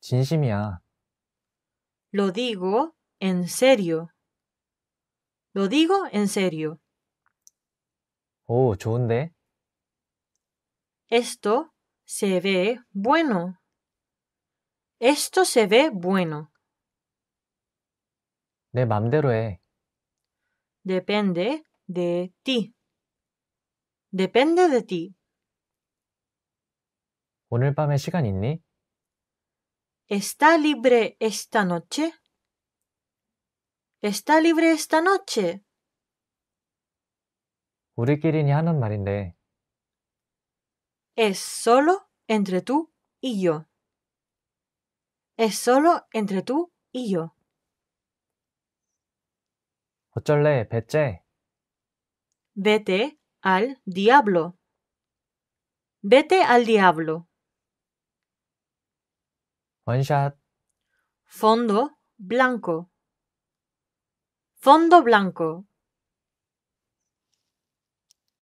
진심이야. Lo digo en serio. Lo digo en serio. 오, 좋은데? Esto se ve bueno. Esto se ve bueno. 내 맘대로 해. Depende de ti. Depende de ti. 오늘 밤에 시간 있니? ¿Está libre esta noche? ¿Está libre esta noche? 우리끼리니 하는 Es solo entre tú y yo. Es solo entre tú y yo. 어쩔래, 배째? Vete al diablo. Vete al diablo shot. Fondo blanco. Fondo blanco.